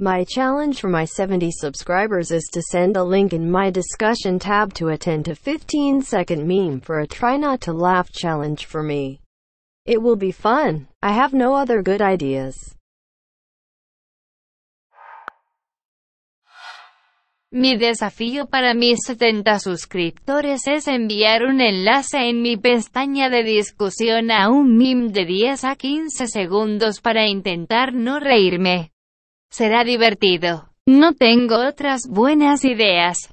My challenge for my 70 subscribers is to send a link in my discussion tab to a 10 to 15 second meme for a try not to laugh challenge for me. It will be fun. I have no other good ideas. Mi desafío para mis 70 suscriptores es enviar un enlace en mi pestaña de discusión a un meme de 10 a 15 segundos para intentar no reírme. Será divertido. No tengo otras buenas ideas.